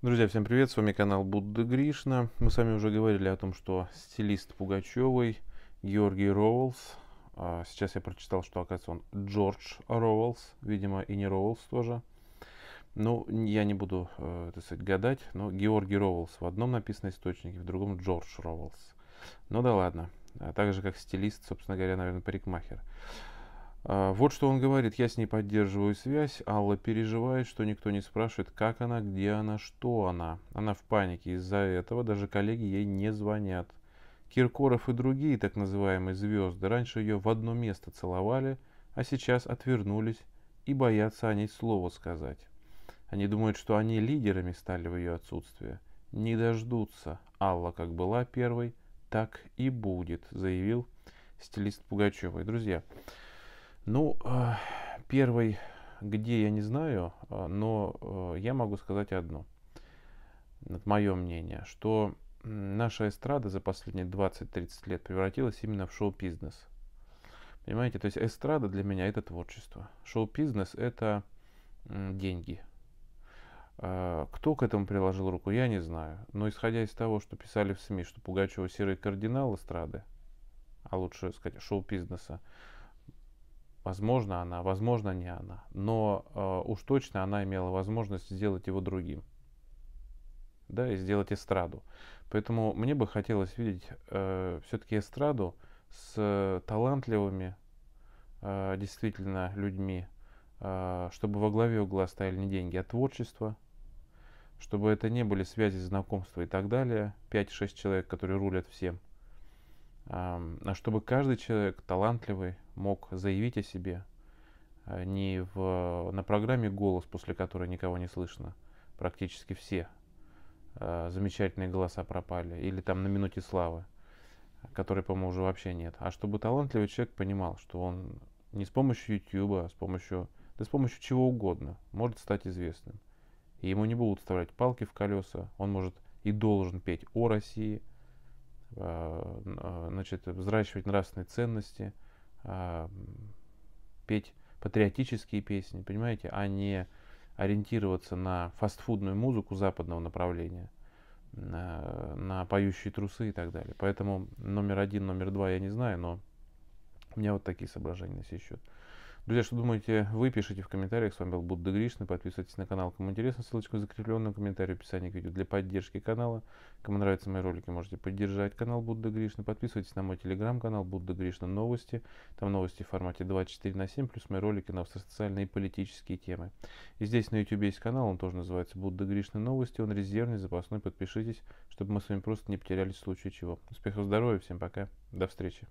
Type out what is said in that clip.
Друзья, всем привет, с вами канал Будда Гришна. Мы с вами уже говорили о том, что стилист Пугачевой Георгий Роуэлс, а сейчас я прочитал, что оказывается он Джордж Роуэлс, видимо и не Роуэлс тоже. Ну, я не буду э, это сказать, гадать, но Георгий Роуэлс в одном написано источнике, в другом Джордж Роуэлс. Ну да ладно, а так же как стилист, собственно говоря, наверное, парикмахер. А, вот что он говорит. Я с ней поддерживаю связь. Алла переживает, что никто не спрашивает, как она, где она, что она. Она в панике из-за этого. Даже коллеги ей не звонят. Киркоров и другие так называемые звезды раньше ее в одно место целовали, а сейчас отвернулись и боятся о ней слова сказать. Они думают, что они лидерами стали в ее отсутствие. Не дождутся. Алла как была первой, так и будет, заявил стилист Пугачевой. Друзья, ну, а, первый, где я не знаю, а, но а, я могу сказать одно. Это мое мнение, что наша эстрада за последние 20-30 лет превратилась именно в шоу-бизнес. Понимаете, то есть эстрада для меня это творчество. Шоу-бизнес это деньги. Кто к этому приложил руку, я не знаю. Но исходя из того, что писали в СМИ, что Пугачева серый кардинал эстрады, а лучше сказать шоу-бизнеса, Возможно, она, возможно, не она. Но э, уж точно она имела возможность сделать его другим. Да, и сделать эстраду. Поэтому мне бы хотелось видеть э, все-таки эстраду с талантливыми э, действительно людьми, э, чтобы во главе угла стояли не деньги, а творчество, чтобы это не были связи, знакомства и так далее. 5-6 человек, которые рулят всем – чтобы каждый человек талантливый мог заявить о себе а, не в, на программе «Голос», после которой никого не слышно, практически все а, замечательные голоса пропали, или там на «Минуте славы», которой, по-моему, уже вообще нет, а чтобы талантливый человек понимал, что он не с помощью YouTube, а с помощью, да с помощью чего угодно может стать известным. И ему не будут вставлять палки в колеса, он может и должен петь о России – а, а, значит, взращивать нравственные ценности, а, петь патриотические песни, понимаете, а не ориентироваться на фастфудную музыку западного направления, на, на поющие трусы и так далее. Поэтому номер один, номер два я не знаю, но у меня вот такие соображения на сей счет. Друзья, что думаете, вы пишите в комментариях. С вами был Будда Гришна. Подписывайтесь на канал, кому интересно. Ссылочку в закрепленном комментарии в описании к видео для поддержки канала. Кому нравятся мои ролики, можете поддержать канал Будда Гришна. Подписывайтесь на мой телеграм-канал Будда Гришна Новости. Там новости в формате 24 на 7, плюс мои ролики на социальные и политические темы. И здесь на YouTube есть канал, он тоже называется Будда Гришна Новости. Он резервный, запасной. Подпишитесь, чтобы мы с вами просто не потерялись в случае чего. Успехов, здоровья, всем пока. До встречи.